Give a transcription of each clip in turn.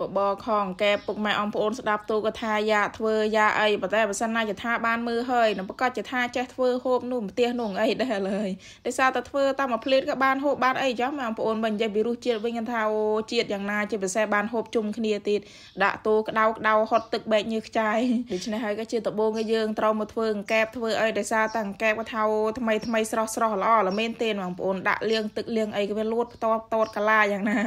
បបខងកែពុកម៉ែអងប្អូនស្ដាប់ទូកថាយ៉ាធ្វើយ៉ាអីប៉ុន្តែបើសិនណាយថាបានមើលហើយនឹងប្រកាសយថាចេះធ្វើហូបនោះម្ទេសនោះអីដែរឡើយដោយសារតែធ្វើតាមមួយភ្លេតក៏បានហូបបានអីចឹងម៉ែអងប្អូនបើនិយាយពីរសជាតិវិញគាត់ថាអូជាតិយ៉ាងណាជាពិសេសបានហូបជុំគ្នាទៀតដាក់ទូក្តៅក្តៅហត់ទឹកបែកញើសខ្ចាយដូច្នេះហើយក៏ជាដបងឲ្យយើងត្រូវមកធ្វើអង្កែបធ្វើអីដោយសារតែអង្កែបគាត់ថាអូថ្មីថ្មីស្រស់ស្រស់ល្អល្មែនទេម៉ែអងប្អូនដាក់លាងទឹកលាងអីក៏វាលួតផ្ទាត់តតកាឡាយ៉ាងណា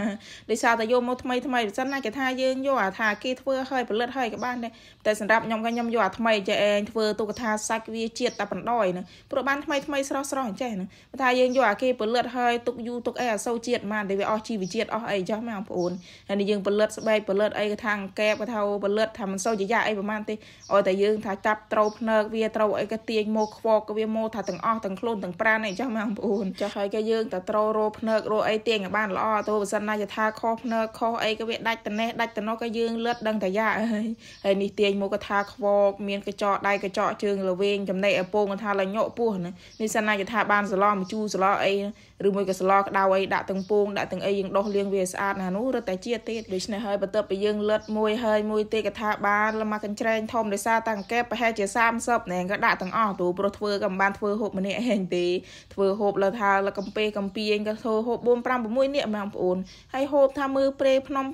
ដោយសារតែយកមកថ្មីថ្មីបើសិនណាគេថាយើងយកអាថាគេធ្វើហើយផលិតហើយក៏បានដែរតែសម្រាប់ខ្ញុំក៏ខ្ញុំយកអាថ្មីចេះឯងធ្វើទូកថាសាច់វាជាតិតែបណ្ដោយណាព្រោះបានថ្មីថ្មីស្រស់ស្រស់អញ្ចេះណាបើថាយើងយកអាគេផលិតហើយទុកយូរទុកអីអាសូវជាតិបានតែវាអស់ជីវជាតិអស់អីចុះម៉ែបងប្អូនហើយយើងផលិតស្បែកផលិតអីក៏ថាអង្គែបក៏ថាផលិតថាមិនសូវជាយ៉ាអីប្រហែលទេអត់តែយើងថាចាប់ត្រូវភ្នើកវាត្រូវអីក៏ទាញមកខ្វកក៏វាមកថាទាំងអស់ទាំងខ្លួនទាំងប្រាណអីចុះម៉ែបងប្អូនចុះហើយក៏យើងតែត្រូវរោភ្នើករោអីទាញក៏បានល្អទោះបើសិនណាយថាខុសភ្នើកខុសអីក៏វាដាច់ត្នេះនេះដាច់តំណោះក៏យើងលឺតដឹងតាយ៉ាអើយហើយនេះទាញមកកថាខ្វកមានកញ្ចក់ដៃកញ្ចក់ជើងលវែងចំណែកឪពុកថាលញក់ពោះណានេះសិនណាយថាបានសឡមកជូរសឡអីឬមួយក៏សឡក្តៅអីដាក់ទាំងពងដាក់ទាំងអីយើងដោះលាងវាស្អាតណានោះរត់តែជាទៀតដូច្នេះហើយបន្ទាប់ពីយើងលឺតមួយហើយមួយទេកថា បានលមកកញ្ច្រែងធំដោយសារតាំងកែប្រហែលជា30ណែក៏ដាក់ទាំងអស់ទូព្រោះធ្វើក៏មិនបានធ្វើហូបម្នាក់ហេងទេធ្វើហូបលើថាលើកំពេកំពីងក៏ធ្វើហូប4 5 6នាក់បងប្អូនហើយហូបថាមើលព្រេភ្នំ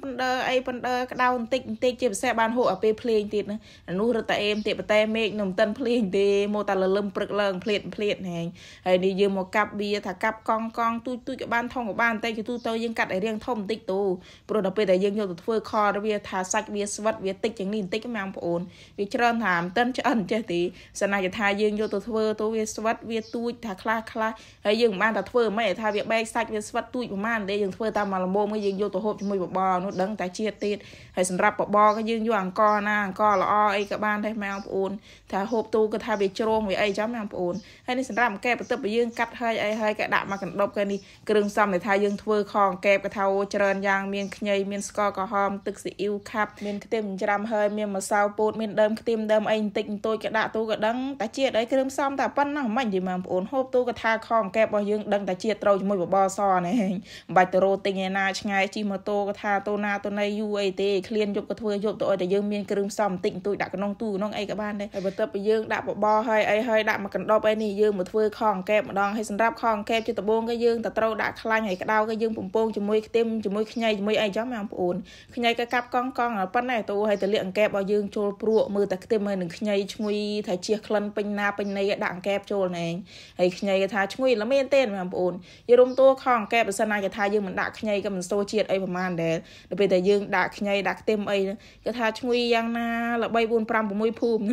អីប៉ុណ្ដើក្តៅបន្តិចបន្តិចជាពិសេសបានហូរឲ្យពេលភ្លេងទៀតណាអានោះរត់តែអេមទៀតប៉ុន្តែមេឃនៅមិនទាន់ភ្លេងទេមកតែលលឹមព្រឹកឡើងភ្លេតភ្លេតហែងហើយនេះយើងមកកាប់វាថាកាប់កង់កង់ទូចទូចក៏បានធំក៏បានតែគឺទូទៅយើងកាត់ឲ្យរាងធំបន្តិចទៅព្រោះដល់ពេលដែលយើងយកទៅធ្វើខលវាថាសាច់វាស្វិតវាតិចជាងនេះបន្តិចម៉ែបងប្អូនវាច្រើនថាមិនទាន់ឆ្អិនចេះទេសណាយថាយើងយកទៅធ្វើទៅវាស្វិតវាទូចថាខ្លះខ្លះហើយយើងមិនបានតែធ្វើមិនថាវាបែកសាច់វាស្វិតទូចប្រហែលទេយើងធ្វើតាមមកលំមយើងយកទៅហូបជាមួយបបរនោះដឹងតែជាតិទៀតទៀតហើយសម្រាប់បបក៏យើងយកអង្ករណាអង្ករល្អអីក៏បានដែរម៉ែបងប្អូនថាហូបទូក៏ថាវាជ្រោមវាអីចាំម៉ែបងប្អូនហើយនេះសម្រាប់អង្គែបន្ទប់យើងកាត់ហើយអីហើយក៏ដាក់មកកណ្ដប់ក៏នេះគ្រឿងផ្សំដែលថាយើងធ្វើខអង្គែបក៏ថាអូច្រើនយ៉ាង មានខ្ញីមានស្ករក្រហមទឹកស៊ីអ៊ីវខាប់មានខ្ទឹមច្រាំហើយមានម្សៅពោតមានដើមខ្ទឹមដើមអីបន្តិចបន្តួចក៏ដាក់ទូក៏ដឹងតែជាតិអីគ្រឿងផ្សំតែប៉ុណ្ណោះមិននិយាយម៉ែបងប្អូនហូបទូក៏ថាខអង្គែបរបស់យើងដឹងតែជាតិត្រូវជាមួយបបសណែមិនបាច់ទៅរោទិញឯណាឆ្ងាយជិះម៉ូតូក៏ថាតូណាតូណៃយយូរអីទេឃ្លានយប់ក៏ធ្វើយប់ទៅឲ្យតែយើងមានគ្រឿងផ្សំបន្តិចបន្តួចដាក់ក្នុងទូក្នុងអីក៏បានដែរហើយបន្ទាប់ពីយើងដាក់បបរហើយអីហើយដាក់មកកណ្ដប់អីនេះយើងមកធ្វើខអង្កែបម្ដងហើយសម្រាប់ខអង្កែបជាដបងក៏យើងតែត្រូវដាក់ខ្លាញ់ហើយក្តៅក៏យើងបំពងជាមួយខ្ទឹមជាមួយខ្ញីជាមួយអីចឹងបងប្អូនខ្ញីក៏កាប់កង់កង់ប៉ុណ្ណេះទៅហើយទៅលាកអង្កែបឲ្យយើងចូលព្រក់មើលតែខ្ទឹមហើយនឹងខ្ញីឈ្ងុយថាជះក្លិនពេញណាពេញណីដាក់អង្កែបចូលណែងហើយខ្ញីក៏ថាឈ្ងុយល្មៀនទេបងប្អូនយើងរុំតួខអង្កែបបើសិនណាគេថាយើងមិនដាក់ខ្ញីក៏មិនសូជាតិអីប្រហែលដែរដល់ពេលតែយើងដាក់ខ្ញីដាក់ខ្ទឹមអីគេថាឈ្ងុយយ៉ាងណាល្បី4 5 6ភូមិ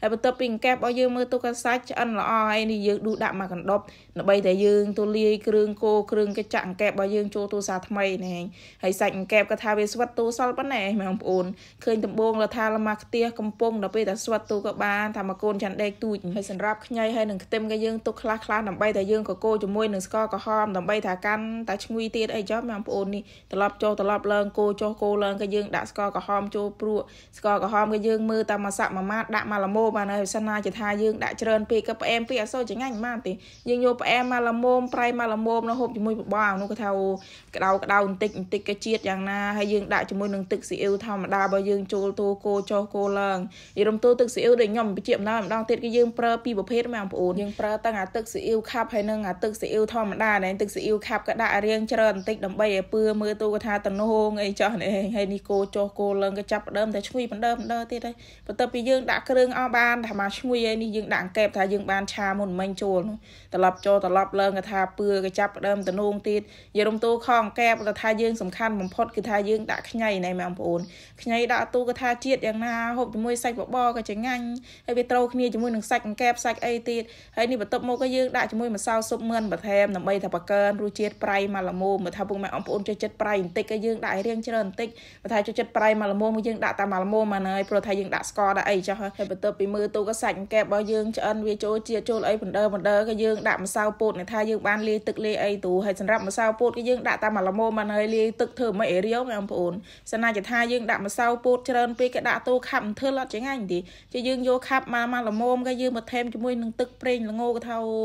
ហើយបន្ទាប់ពីអង្កែបរបស់យើងមើលទុកសាច់ឆ្អិនល្អហើយនេះយើងដួសដាក់មកកណ្ដប់ដើម្បីតែយើង ទូលាយគ្រឿងគោគ្រឿងកញ្ចាក់អង្កែបរបស់យើងចូលទូសាថ្មីណែហើយសាច់អង្កែបក៏ថាវាស្វិតទូសល់ប៉ុណ្ណេះបងប្អូនឃើញដំបងលថាលម៉ាខ្ទះកំពុងដល់ពេលតែស្វិតទូក៏បានថាមកកូនចាន់ដេកទូចហើយសម្រាប់ខ្ញីហើយនឹងខ្ទឹមក៏យើងទុកខ្លះខ្លះដើម្បីតែយើងក៏គោជាមួយនឹងស្ករក្រហមដើម្បីថាកាន់តែឈ្ងុយទៀតអីចុះបងប្អូននេះត្រឡប់ចុះត្រឡប់ឡើងគោចុះគោឡើងក៏យើងដាក់ស្ករក្រហមចូលព្រក់ស្ករក្រហមក៏យើងមើលតាមមួយសាក់មួយម៉ាត់ដាក់មកល្មមបានហើយបើសិនណាជាថាយើងដាក់ច្រើនពេកក៏ផ្អែមពេកអសូវចង្អាញ់បានទេយើងយកផ្អែមមកល្មមប្រៃមកល្មមនៅហូបជាមួយបបរនោះក៏ថាអូក្តៅក្តៅបន្តិចបន្តិចក៏ជាតិយ៉ាងណាហើយយើងដាក់ជាមួយនឹងទឹកស៊ីអ៊ីវធម្មតាបើយើង ចូលតូគោចោះគោឡើងនិយាយរំទូទឹកស៊ីអ៊ីវដូចខ្ញុំបញ្ជាក់ម្ដងម្ដងទៀតគឺយើងប្រើពីរប្រភេទមែនបងប្អូនយើងប្រើទាំងអាទឹកស៊ីអ៊ីវខាប់ហើយនិងអាទឹកស៊ីអ៊ីវធម្មតាដែលទឹកស៊ីអ៊ីវខាប់ក៏ដាក់រៀងច្រើនបន្តិចដើម្បីឲ្យពឿមើលទូកថាតនោងអីចោះនេះហើយនេះគោចុះគោឡើងក៏ចាប់ដើមតែឈ្ងុយបណ្ដើបណ្ដើទៀតហើយបន្ទាប់ពីយើងដាក់គ្រឿងអស់បានថាមកឈ្ងុយហើយនេះយើងដាក់អង្កែបថាយើងបានឆាមុនមិញចូលនោះត្រឡប់ចូលត្រឡប់ឡើងក៏ថាពឿក៏ចាប់ដើមតនុងទៀតយើងរំទូខអង្កែបទៅថាយើងសំខាន់បំផុតគឺថាយើងដាក់ខ្ញីណែបងប្អូនខ្ញីដាក់ទូក៏ថាជាតិយ៉ាងណាហូបជាមួយសាច់បបរក៏ចង្អាញ់ហើយវាត្រូវគ្នាជាមួយនឹងសាច់អង្កែបសាច់អីទៀតហើយនេះបន្ទាប់មកក៏យើងដាក់ជាមួយម្សៅស៊ុបមឿនបន្ថែមដើម្បីថាបង្កើនរសជាតិប្រៃមកល្មមបើថាពុកម៉ែបងប្អូនចូលចិត្តប្រៃបន្តិចក៏យើងដាក់រៀងច្រើនបន្តិចចបើថាចូលចិត្តប្រៃមកល្មមយើងដាក់តាមល្មមមកហើយព្រោះថាយើងដាក់ស្ករដាក់អីចុះហើយបន្ទាប់ពីមើលទូកសាច់កែបរបស់យើងឆ្អិនវាចូលជាតិចូលអីបណ្ដើបណ្ដើក៏យើងដាក់ម្សៅពោតនេះថាយើងបានលាយទឹកលាយអីទូហើយសម្រាប់ម្សៅពោតក៏យើងដាក់តាមល្មមមកហើយលាយទឹកធ្វើមិនអីរាវបងប្អូនសិនណាជាថាយើងដាក់ម្សៅពោតច្រើនពេកក៏ដាក់ទូខាប់មិនធ្វើអត់ចឹងហ្នឹងទេជាយើងយកខាប់មកមកល្មមក៏យើងមកថែមជាមួយនឹងទឹកប្រេងល្ងក៏ថាអូ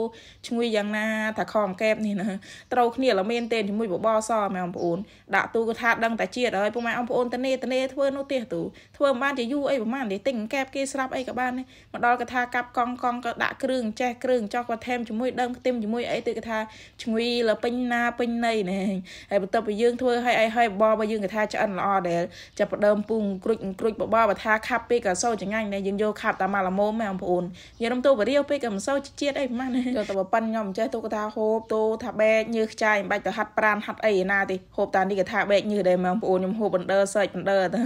ឈ្ងុយយ៉ាងណាថាខំកែបនេះណាត្រូវគ្នាល្មមទេជាមួយបបរសមែនបងប្អូនដាក់ទូក៏ថាដឹងតែជាតិហើយពុកម៉ែអង្គប្អូនតនេតនេធ្វើនោះទៀតទូធ្វើមិនបានជាយូរអីប្រហែលទេទិញកែបគេស្រាប់អីក៏បានមកដល់កថាកាប់កង់កង់ក៏ដាក់គ្រឿងចេះគ្រឿងចោះក៏ថែមជាមួយដើមខ្ទឹមជាមួយអីទៅកថាឈ្ងុយលពេញណាពេញណីណែហើយបន្ទាប់ពីយើងធ្វើឲ្យអីហើយបបរបស់យើងកថាឆ្អិនល្អដែលចាប់ផ្ដើមពុងគ្រុចគ្រុចបបបថាខាប់ពេកក៏សូវចង្អាញ់ដែរយើងយកខាប់តាម៉ាឡាម៉ូមម៉ែអង្គប្អូនយើងរំទូបរាវពេកក៏មិនសូវជាតិអីប្រហែលយកទៅប៉ិនខ្ញុំចេះទូកថាហូបទូថាបែកញើសខ្ចាយមិនបាច់ទៅហាត់ប្រានហាត់អីណាទេហូបតានេះកថាបែកញើសដែរម៉ែអង្គប្អូនខ្ញុំហូបហូប under search under ទៅ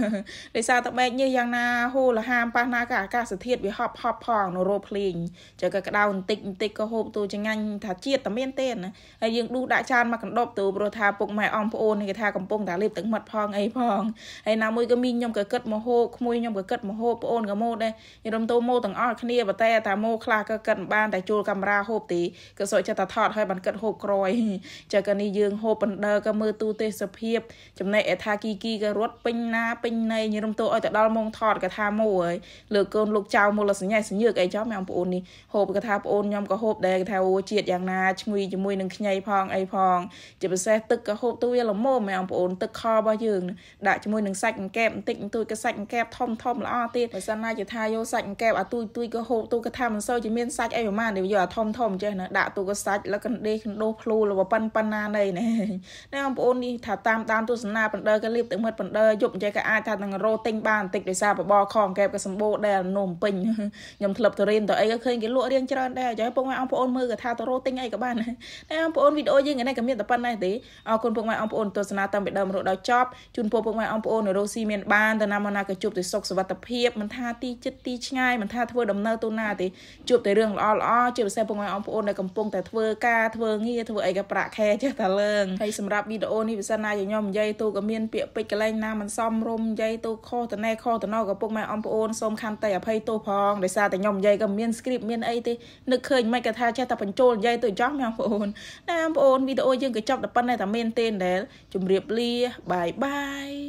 ដោយសារតែបែកញើសយ៉ាងណាហូរហាមប៉ះណាក៏អាកាសធាតុវាហប់ហប់ផងនៅរោភ្លេងចឹងក៏ក្តៅបន្តិចបន្តិចក៏ហូបទូចងាញ់ថាជាតិតែមានទេណាហើយយើងដួសដាក់ចានមកកណ្ដប់ទៅព្រោះថាពុកម៉ែអងប្អូនគេថាកំពុងតែលេបទឹកមាត់ផងអីផងហើយណាមួយក៏មីងខ្ញុំក៏គិតមកហូបក្មួយខ្ញុំក៏គិតមកហូបប្អូនក៏មកដែរខ្ញុំទៅមកទាំងអស់គ្នាប៉ុន្តែតាមកខ្លះក៏គិតមិនបានតែជួលកាមេរ៉ាហូបទេក៏សុខចិត្តតែថតឲ្យបានគិតហូបក្រយចឹងក៏នេះយើងហូបបណ្ដើក៏មើលទូទេសភាព ចំណែកឯថាគីគីគីក៏រត់ពេញណាពេញណីញរំទោឲ្យទៅដល់ម៉ងថតកថាមូហើយលើកូនលោកចៅមូលសញ្ញាសញ្ញើកអីចោះមែនបងប្អូននេះហូបកថាបងប្អូនខ្ញុំក៏ហូបដែរកថាអូជាតិយ៉ាងណាឈ្ងុយជាមួយនឹងខ្ញីផងអីផងជាពិសេសទឹកក៏ហូបទៅវាល្មមមែនបងប្អូនទឹកខរបស់យើងដាក់ជាមួយនឹងសាច់អង្កែបបន្តិចបន្ទួយក៏សាច់អង្កែបធំធំល្អទៀតបើសិនណាជាថាយកសាច់អង្កែបអាទួយទួយក៏ហូបទូកថាមិនសូវជាមានសាច់អីប្រមាណទេយកអាធំធំចេះណាដាក់ទូកសាច់លើកណ្ដេកណ្ដោភ្លូលប៉ិនប៉ិនណានៃណែបងប្អូននេះថាតាមតាមទស្សនាបណ្ដើក៏លៀបទៅទឹកមុខបណ្ដើយប់និយាយក៏អាចថានឹងរោទិញបានបន្តិចដោយសារបបខងកែបក៏សម្បូរដែរនំពេញខ្ញុំធ្លាប់ទៅរៀនទៅអីក៏ឃើញគេលក់រៀងច្រើនដែរចាំពុកម៉ែអងប្អូនមើលក៏ថាទៅរោទិញអីក៏បានតែអងប្អូនវីដេអូយើងនេះក៏មានតែប៉ុណ្ណេះទេអរគុណពុកម៉ែអងប្អូនទស្សនាតាំងពីដើមរហូតដល់ចប់ជូនពុកពុកម៉ែអងប្អូននៅរស់ស៊ីមានបានទៅណាមកណាក៏ជួបតែសុខសុវត្ថិភាពមិនថាទីចិត្តទីឆ្ងាយមិនថាធ្វើដំណើរទៅណាទេជួបតែរឿងល្អល្អជាពិសេសពុកម៉ែអងប្អូនដែលកំពុងតែធ្វើការធ្វើងារធ្វើអីក៏ប្រាក់ខែចេះតែលើងហើយសម្រាប់វីដេអូនេះវាសិនណាញោមនិយាយទូក៏មានពាក្យពេចកន្លែងណាមិនសមរម្យនិយាយទូខុសត្នេះខុសត្នោះក៏ពុកម៉ែអំប្អូនសូមខន្តីអភ័យទោសផងដោយសារតែខ្ញុំនិយាយក៏មាន script មានអីទេនឹកឃើញមិនក៏ថាចេះតែបញ្ចូលនិយាយទៅចោះម៉ែអំប្អូនណាអំប្អូនវីដេអូយើងក៏ចប់តែប៉ុណ្ណេះតែមែនទេដែល ជម្រាបលាបាយបាយ